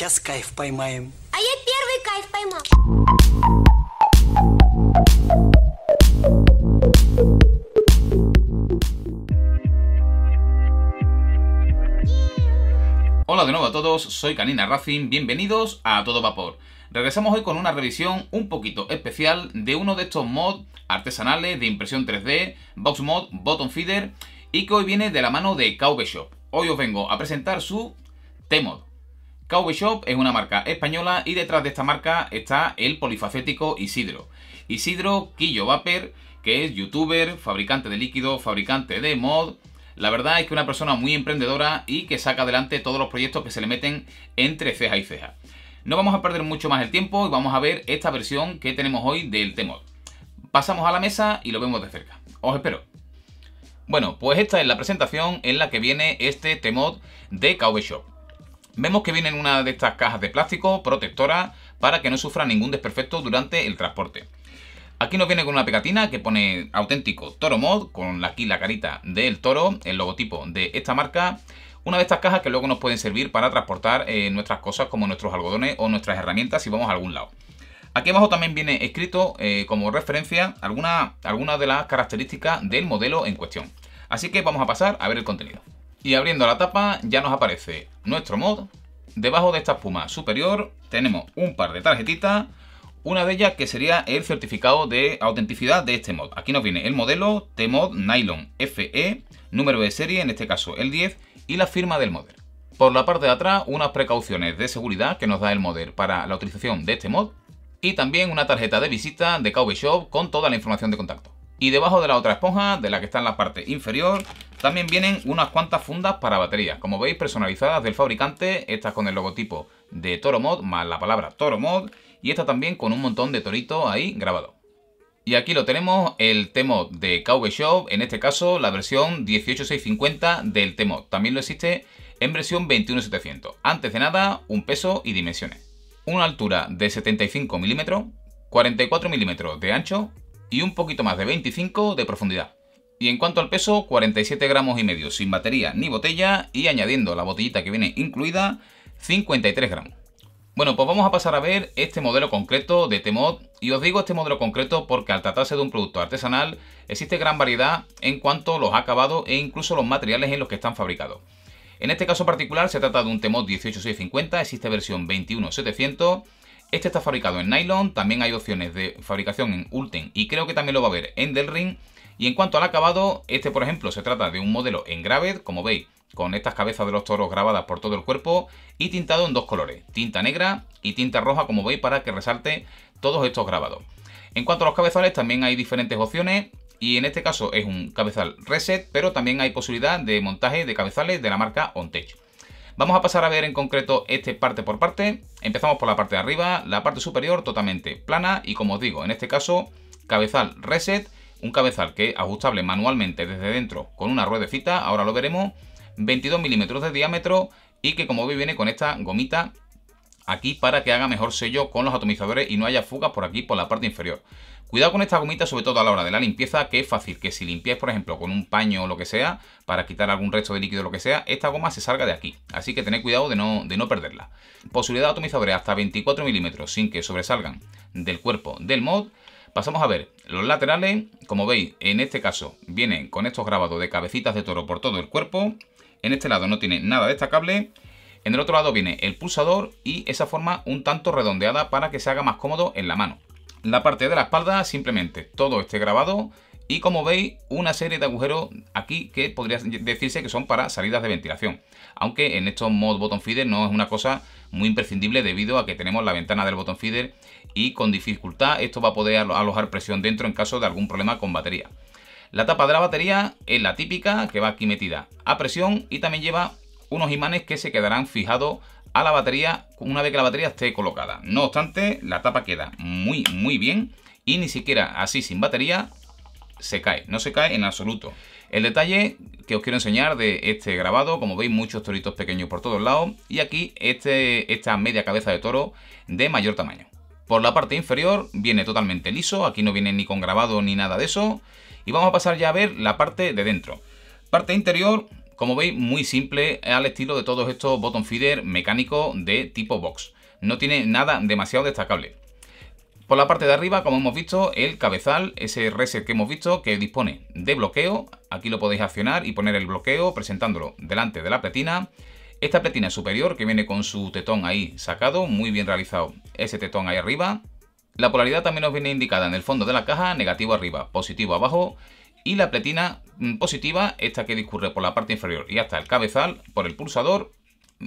Hola de nuevo a todos, soy Canina Racing, bienvenidos a Todo Vapor. Regresamos hoy con una revisión un poquito especial de uno de estos mods artesanales de impresión 3D, box mod, button feeder, y que hoy viene de la mano de KV Shop. Hoy os vengo a presentar su T-Mod. Cowboy Shop es una marca española y detrás de esta marca está el polifacético Isidro. Isidro Quillo Vaper, que es youtuber, fabricante de líquidos, fabricante de mod. La verdad es que una persona muy emprendedora y que saca adelante todos los proyectos que se le meten entre ceja y ceja. No vamos a perder mucho más el tiempo y vamos a ver esta versión que tenemos hoy del T-Mod. Pasamos a la mesa y lo vemos de cerca. Os espero. Bueno, pues esta es la presentación en la que viene este T-Mod de Cowboy Shop. Vemos que viene en una de estas cajas de plástico protectora para que no sufra ningún desperfecto durante el transporte. Aquí nos viene con una pegatina que pone auténtico Toro Mod, con aquí la carita del toro, el logotipo de esta marca. Una de estas cajas que luego nos pueden servir para transportar eh, nuestras cosas como nuestros algodones o nuestras herramientas si vamos a algún lado. Aquí abajo también viene escrito eh, como referencia algunas alguna de las características del modelo en cuestión. Así que vamos a pasar a ver el contenido. Y abriendo la tapa ya nos aparece nuestro mod. Debajo de esta espuma superior tenemos un par de tarjetitas. Una de ellas que sería el certificado de autenticidad de este mod. Aquí nos viene el modelo T-Mod Nylon FE, número de serie, en este caso el 10, y la firma del modder. Por la parte de atrás, unas precauciones de seguridad que nos da el modder para la utilización de este mod y también una tarjeta de visita de Cowboy Shop con toda la información de contacto. Y debajo de la otra esponja, de la que está en la parte inferior, también vienen unas cuantas fundas para baterías. Como veis, personalizadas del fabricante, estas con el logotipo de Toro Mod, más la palabra Toro Mod, y esta también con un montón de toritos ahí grabado. Y aquí lo tenemos, el T-Mod de KV Shop, en este caso la versión 18650 del T-Mod. También lo existe en versión 21700. Antes de nada, un peso y dimensiones. Una altura de 75 mm 44 mm de ancho, y un poquito más de 25 de profundidad. Y en cuanto al peso, 47 gramos y medio sin batería ni botella y añadiendo la botellita que viene incluida, 53 gramos. Bueno, pues vamos a pasar a ver este modelo concreto de Temod y os digo este modelo concreto porque al tratarse de un producto artesanal existe gran variedad en cuanto a los acabados e incluso los materiales en los que están fabricados. En este caso particular se trata de un Temod 18650, existe versión 21700 este está fabricado en nylon, también hay opciones de fabricación en Ulten y creo que también lo va a haber en Del Ring. Y en cuanto al acabado, este por ejemplo se trata de un modelo en graved, como veis, con estas cabezas de los toros grabadas por todo el cuerpo y tintado en dos colores, tinta negra y tinta roja como veis para que resalte todos estos grabados. En cuanto a los cabezales también hay diferentes opciones y en este caso es un cabezal reset, pero también hay posibilidad de montaje de cabezales de la marca OnTech. Vamos a pasar a ver en concreto este parte por parte. Empezamos por la parte de arriba, la parte superior totalmente plana y como os digo, en este caso, cabezal reset, un cabezal que es ajustable manualmente desde dentro con una ruedecita, ahora lo veremos, 22 milímetros de diámetro y que como veis viene con esta gomita aquí para que haga mejor sello con los atomizadores y no haya fugas por aquí por la parte inferior. Cuidado con esta gomita, sobre todo a la hora de la limpieza, que es fácil que si limpiáis, por ejemplo, con un paño o lo que sea, para quitar algún resto de líquido o lo que sea, esta goma se salga de aquí. Así que tened cuidado de no, de no perderla. Posibilidad de atomizadores hasta 24 milímetros sin que sobresalgan del cuerpo del mod. Pasamos a ver los laterales. Como veis, en este caso vienen con estos grabados de cabecitas de toro por todo el cuerpo. En este lado no tiene nada destacable. En el otro lado viene el pulsador y esa forma un tanto redondeada para que se haga más cómodo en la mano la parte de la espalda simplemente todo esté grabado y como veis una serie de agujeros aquí que podría decirse que son para salidas de ventilación. Aunque en estos mod button feeder no es una cosa muy imprescindible debido a que tenemos la ventana del bottom feeder y con dificultad esto va a poder alojar presión dentro en caso de algún problema con batería. La tapa de la batería es la típica que va aquí metida a presión y también lleva unos imanes que se quedarán fijados la batería una vez que la batería esté colocada. No obstante, la tapa queda muy, muy bien y ni siquiera así sin batería se cae, no se cae en absoluto. El detalle que os quiero enseñar de este grabado, como veis muchos toritos pequeños por todos lados y aquí este, esta media cabeza de toro de mayor tamaño. Por la parte inferior viene totalmente liso, aquí no viene ni con grabado ni nada de eso. Y vamos a pasar ya a ver la parte de dentro. Parte interior, como veis, muy simple al estilo de todos estos botón feeder mecánico de tipo box. No tiene nada demasiado destacable. Por la parte de arriba, como hemos visto, el cabezal, ese reset que hemos visto, que dispone de bloqueo. Aquí lo podéis accionar y poner el bloqueo presentándolo delante de la pretina. Esta pretina superior que viene con su tetón ahí sacado, muy bien realizado ese tetón ahí arriba. La polaridad también nos viene indicada en el fondo de la caja, negativo arriba, positivo abajo y la pletina mm, positiva, esta que discurre por la parte inferior y hasta el cabezal, por el pulsador.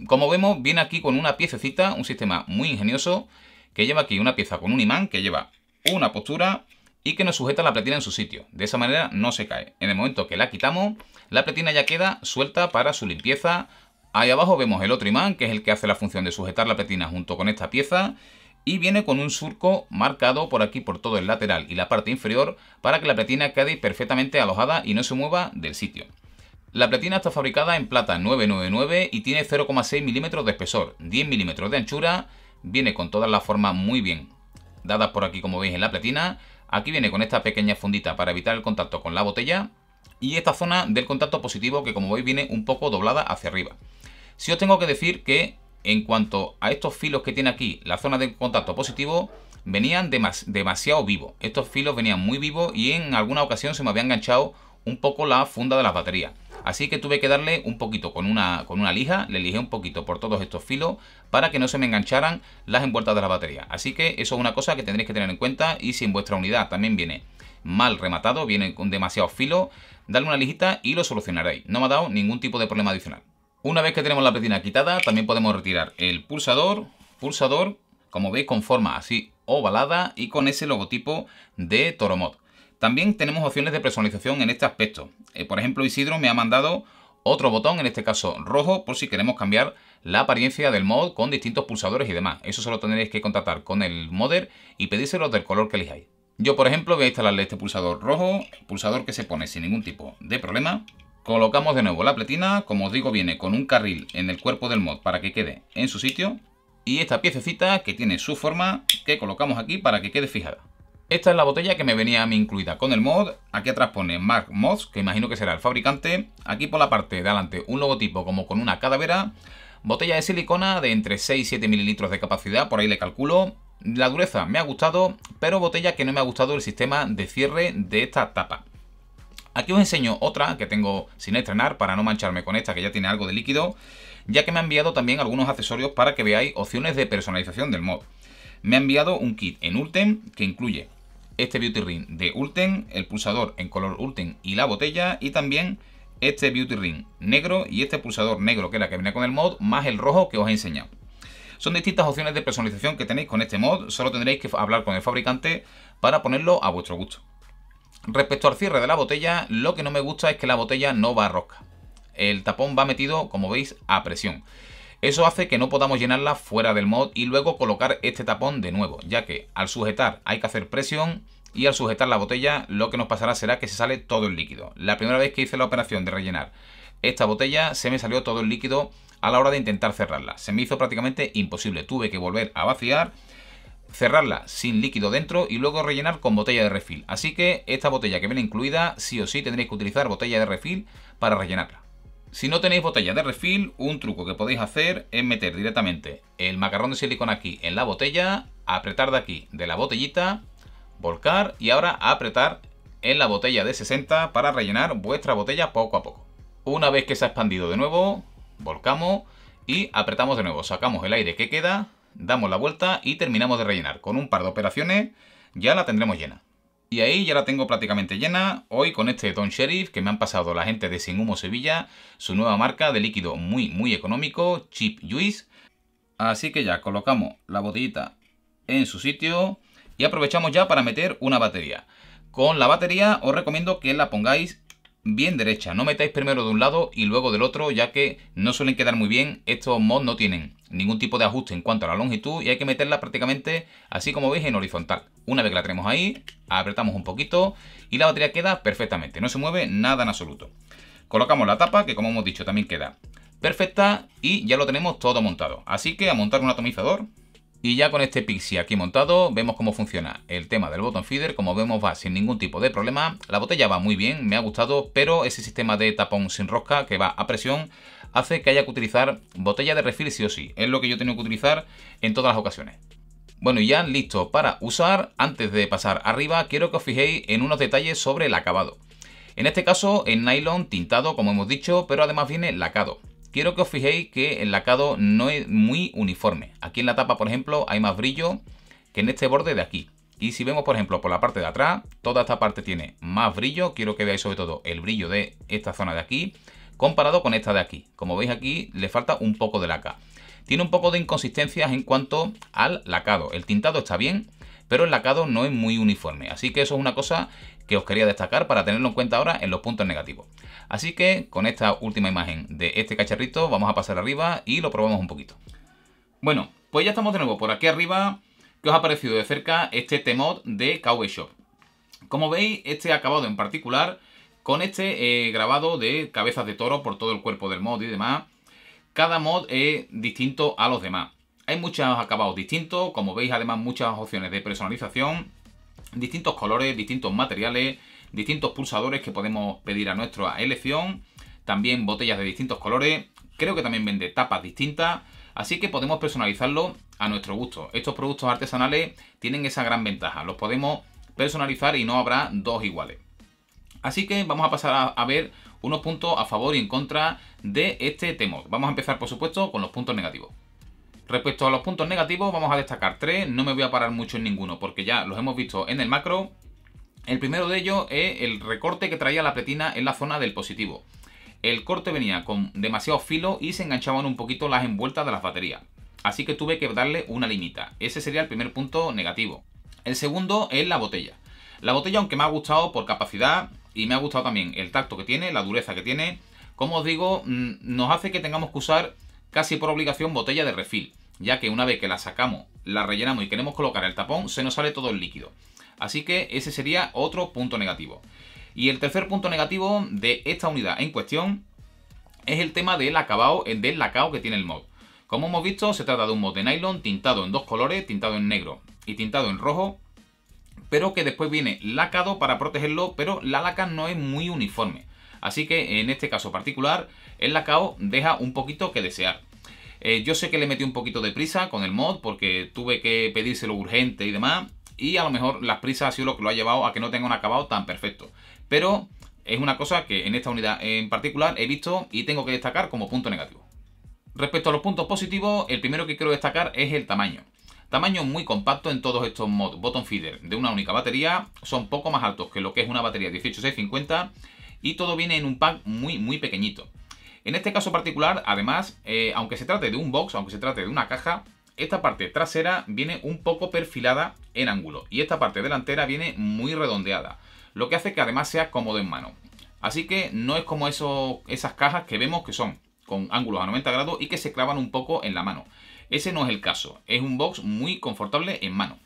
Como vemos, viene aquí con una piececita, un sistema muy ingenioso, que lleva aquí una pieza con un imán, que lleva una postura y que nos sujeta la pletina en su sitio. De esa manera no se cae. En el momento que la quitamos, la pletina ya queda suelta para su limpieza. Ahí abajo vemos el otro imán, que es el que hace la función de sujetar la pletina junto con esta pieza y viene con un surco marcado por aquí por todo el lateral y la parte inferior para que la platina quede perfectamente alojada y no se mueva del sitio. La platina está fabricada en plata 999 y tiene 0,6 milímetros de espesor, 10 milímetros de anchura, viene con todas las formas muy bien dadas por aquí como veis en la platina, aquí viene con esta pequeña fundita para evitar el contacto con la botella y esta zona del contacto positivo que como veis viene un poco doblada hacia arriba. Si os tengo que decir que en cuanto a estos filos que tiene aquí, la zona de contacto positivo, venían demasiado vivos. Estos filos venían muy vivos y en alguna ocasión se me había enganchado un poco la funda de las baterías. Así que tuve que darle un poquito con una, lija, le lijé un poquito por todos estos filos para que no se me engancharan las envueltas de la batería. Así que eso es una cosa que tendréis que tener en cuenta y si en vuestra unidad también viene mal rematado, viene con demasiado filo, dale una lijita y lo solucionaréis. No me ha dado ningún tipo de problema adicional. Una vez que tenemos la pretina quitada, también podemos retirar el pulsador, pulsador, como veis con forma así ovalada y con ese logotipo de Toromod. También tenemos opciones de personalización en este aspecto. Eh, por ejemplo, Isidro me ha mandado otro botón, en este caso rojo, por si queremos cambiar la apariencia del mod con distintos pulsadores y demás. Eso solo tendréis que contactar con el modder y pedírselo del color que elijáis. Yo, por ejemplo, voy a instalarle este pulsador rojo, pulsador que se pone sin ningún tipo de problema. Colocamos de nuevo la pletina, como os digo viene con un carril en el cuerpo del mod para que quede en su sitio y esta piececita que tiene su forma que colocamos aquí para que quede fijada. Esta es la botella que me venía a mí incluida con el mod, aquí atrás pone Mark Mods, que imagino que será el fabricante, aquí por la parte de adelante un logotipo como con una cadávera botella de silicona de entre 6 y 7 mililitros de capacidad, por ahí le calculo, la dureza me ha gustado, pero botella que no me ha gustado el sistema de cierre de esta tapa. Aquí os enseño otra que tengo sin estrenar para no mancharme con esta que ya tiene algo de líquido, ya que me ha enviado también algunos accesorios para que veáis opciones de personalización del mod. Me ha enviado un kit en Ulten que incluye este beauty ring de Ulten, el pulsador en color Ulten y la botella y también este beauty ring negro y este pulsador negro que era la que viene con el mod más el rojo que os he enseñado. Son distintas opciones de personalización que tenéis con este mod, solo tendréis que hablar con el fabricante para ponerlo a vuestro gusto. Respecto al cierre de la botella, lo que no me gusta es que la botella no va a rosca. El tapón va metido, como veis, a presión. Eso hace que no podamos llenarla fuera del mod y luego colocar este tapón de nuevo, ya que al sujetar hay que hacer presión y al sujetar la botella lo que nos pasará será que se sale todo el líquido. La primera vez que hice la operación de rellenar esta botella se me salió todo el líquido a la hora de intentar cerrarla. Se me hizo prácticamente imposible, tuve que volver a vaciar cerrarla sin líquido dentro y luego rellenar con botella de refil. Así que esta botella que viene incluida, sí o sí tendréis que utilizar botella de refil para rellenarla. Si no tenéis botella de refil, un truco que podéis hacer es meter directamente el macarrón de silicona aquí en la botella, apretar de aquí de la botellita, volcar y ahora apretar en la botella de 60 para rellenar vuestra botella poco a poco. Una vez que se ha expandido de nuevo, volcamos y apretamos de nuevo, sacamos el aire que queda damos la vuelta y terminamos de rellenar. Con un par de operaciones ya la tendremos llena. Y ahí ya la tengo prácticamente llena, hoy con este Don Sheriff que me han pasado la gente de Sin Humo Sevilla, su nueva marca de líquido muy muy económico, Chip Juice. Así que ya colocamos la botellita en su sitio y aprovechamos ya para meter una batería. Con la batería os recomiendo que la pongáis bien derecha. No metáis primero de un lado y luego del otro, ya que no suelen quedar muy bien. Estos mods no tienen ningún tipo de ajuste en cuanto a la longitud y hay que meterla prácticamente así como veis en horizontal. Una vez que la tenemos ahí, apretamos un poquito y la batería queda perfectamente. No se mueve nada en absoluto. Colocamos la tapa, que como hemos dicho también queda perfecta y ya lo tenemos todo montado. Así que a montar un atomizador y ya con este Pixie aquí montado, vemos cómo funciona el tema del botón feeder. Como vemos va sin ningún tipo de problema. La botella va muy bien, me ha gustado, pero ese sistema de tapón sin rosca que va a presión hace que haya que utilizar botella de refil sí o sí. Es lo que yo he tenido que utilizar en todas las ocasiones. Bueno, y ya listo para usar. Antes de pasar arriba, quiero que os fijéis en unos detalles sobre el acabado. En este caso, en nylon tintado, como hemos dicho, pero además viene lacado quiero que os fijéis que el lacado no es muy uniforme. Aquí en la tapa, por ejemplo, hay más brillo que en este borde de aquí. Y si vemos, por ejemplo, por la parte de atrás, toda esta parte tiene más brillo. Quiero que veáis sobre todo el brillo de esta zona de aquí comparado con esta de aquí. Como veis aquí, le falta un poco de laca. Tiene un poco de inconsistencias en cuanto al lacado. El tintado está bien, pero el lacado no es muy uniforme. Así que eso es una cosa que os quería destacar para tenerlo en cuenta ahora en los puntos negativos. Así que con esta última imagen de este cacharrito vamos a pasar arriba y lo probamos un poquito. Bueno, pues ya estamos de nuevo por aquí arriba. ¿Qué os ha parecido de cerca este T-Mod de Cowboy Shop? Como veis, este acabado en particular, con este eh, grabado de cabezas de toro por todo el cuerpo del mod y demás, cada mod es distinto a los demás. Hay muchos acabados distintos, como veis además muchas opciones de personalización, distintos colores, distintos materiales, distintos pulsadores que podemos pedir a nuestra elección, también botellas de distintos colores, creo que también vende tapas distintas, así que podemos personalizarlo a nuestro gusto. Estos productos artesanales tienen esa gran ventaja, los podemos personalizar y no habrá dos iguales. Así que vamos a pasar a, ver unos puntos a favor y en contra de este tema. Vamos a empezar por supuesto con los puntos negativos. Respecto a los puntos negativos, vamos a destacar tres. No me voy a parar mucho en ninguno porque ya los hemos visto en el macro. El primero de ellos es el recorte que traía la pretina en la zona del positivo. El corte venía con demasiado filo y se enganchaban un poquito las envueltas de las baterías. Así que tuve que darle una limita. Ese sería el primer punto negativo. El segundo es la botella. La botella, aunque me ha gustado por capacidad y me ha gustado también el tacto que tiene, la dureza que tiene, como os digo, mm, nos hace que tengamos que usar casi por obligación botella de refil ya que una vez que la sacamos, la rellenamos y queremos colocar el tapón, se nos sale todo el líquido. Así que ese sería otro punto negativo. Y el tercer punto negativo de esta unidad en cuestión es el tema del acabado, del lacao que tiene el mod. Como hemos visto, se trata de un mod de nylon tintado en dos colores, tintado en negro y tintado en rojo, pero que después viene lacado para protegerlo, pero la laca no es muy uniforme. Así que en este caso particular, el lacao deja un poquito que desear. Eh, yo sé que le metí un poquito de prisa con el mod porque tuve que pedírselo urgente y demás. Y a lo mejor las prisas ha sido lo que lo ha llevado a que no tenga un acabado tan perfecto. Pero es una cosa que en esta unidad en particular he visto y tengo que destacar como punto negativo. Respecto a los puntos positivos, el primero que quiero destacar es el tamaño. Tamaño muy compacto en todos estos mods bottom feeder de una única batería, son poco más altos que lo que es una batería 18650 y todo viene en un pack muy muy pequeñito. En este caso particular, además, eh, aunque se trate de un box, aunque se trate de una caja, esta parte trasera viene un poco perfilada en ángulo y esta parte delantera viene muy redondeada, lo que hace que además sea cómodo en mano. Así que no es como eso, esas cajas que vemos que son con ángulos a 90 grados y que se clavan un poco en la mano. Ese no es el caso, es un box muy confortable en mano.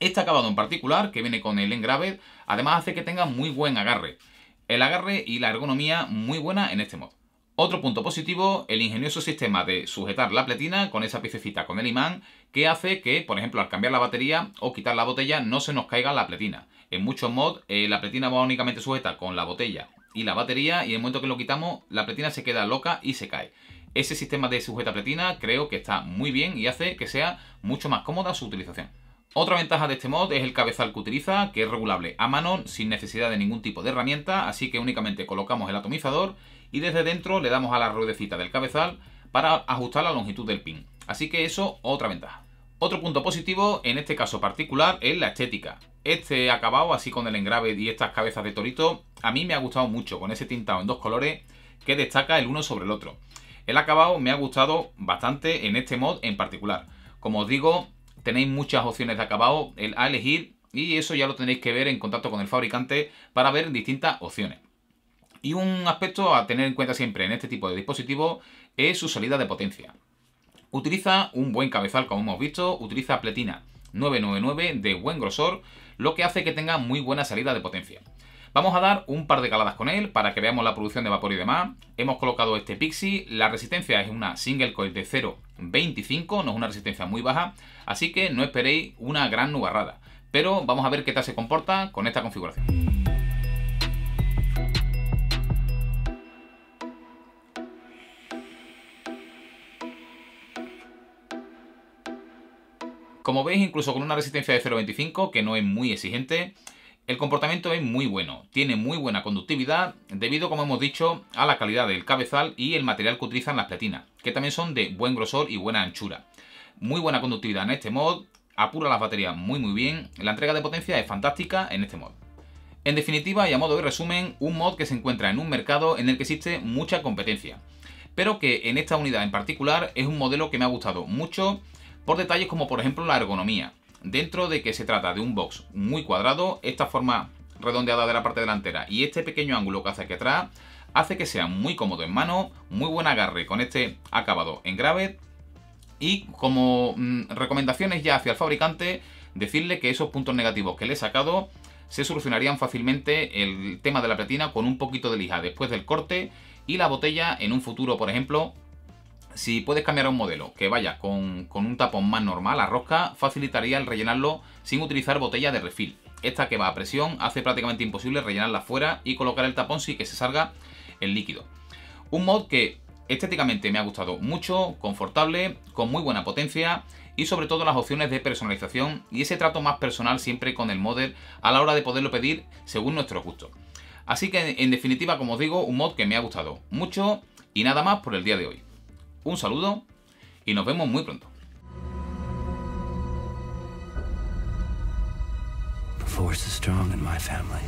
Este acabado en particular, que viene con el engraved, además hace que tenga muy buen agarre. El agarre y la ergonomía muy buena en este modo. Otro punto positivo, el ingenioso sistema de sujetar la pletina con esa piececita con el imán que hace que, por ejemplo, al cambiar la batería o quitar la botella no se nos caiga la pletina. En muchos mods eh, la pletina va únicamente sujeta con la botella y la batería y en el momento que lo quitamos la pletina se queda loca y se cae. Ese sistema de sujeta pletina creo que está muy bien y hace que sea mucho más cómoda su utilización. Otra ventaja de este mod es el cabezal que utiliza, que es regulable a mano sin necesidad de ningún tipo de herramienta, así que únicamente colocamos el atomizador y desde dentro le damos a la ruedecita del cabezal para ajustar la longitud del pin. Así que eso, otra ventaja. Otro punto positivo, en este caso particular, es la estética. Este acabado, así con el engrave y estas cabezas de torito, a mí me ha gustado mucho, con ese tintado en dos colores que destaca el uno sobre el otro. El acabado me ha gustado bastante en este mod en particular. Como os digo, tenéis muchas opciones de acabado a elegir y eso ya lo tenéis que ver en contacto con el fabricante para ver distintas opciones. Y un aspecto a tener en cuenta siempre en este tipo de dispositivo es su salida de potencia. Utiliza un buen cabezal, como hemos visto, utiliza pletina 999 de buen grosor, lo que hace que tenga muy buena salida de potencia. Vamos a dar un par de caladas con él para que veamos la producción de vapor y demás. Hemos colocado este Pixie, la resistencia es una single coil de 0.25, no es una resistencia muy baja, así que no esperéis una gran nubarrada. Pero vamos a ver qué tal se comporta con esta configuración. Como veis, incluso con una resistencia de 0.25, que no es muy exigente, el comportamiento es muy bueno, tiene muy buena conductividad debido, como hemos dicho, a la calidad del cabezal y el material que utilizan las platinas, que también son de buen grosor y buena anchura. Muy buena conductividad en este mod, apura las baterías muy muy bien, la entrega de potencia es fantástica en este mod. En definitiva y a modo de resumen, un mod que se encuentra en un mercado en el que existe mucha competencia, pero que en esta unidad en particular es un modelo que me ha gustado mucho por detalles como por ejemplo la ergonomía. Dentro de que se trata de un box muy cuadrado, esta forma redondeada de la parte delantera y este pequeño ángulo que hace aquí atrás hace que sea muy cómodo en mano, muy buen agarre con este acabado en grave y como mm, recomendaciones ya hacia el fabricante, decirle que esos puntos negativos que le he sacado se solucionarían fácilmente el tema de la platina con un poquito de lija después del corte y la botella en un futuro, por ejemplo, si puedes cambiar a un modelo que vaya con, un tapón más normal a rosca, facilitaría el rellenarlo sin utilizar botella de refil. Esta que va a presión hace prácticamente imposible rellenarla fuera y colocar el tapón sin que se salga el líquido. Un mod que estéticamente me ha gustado mucho, confortable, con muy buena potencia y sobre todo las opciones de personalización y ese trato más personal siempre con el modder a la hora de poderlo pedir según nuestro gusto. Así que en definitiva, como os digo, un mod que me ha gustado mucho y nada más por el día de hoy. Un saludo y nos vemos muy pronto. force is strong in my family.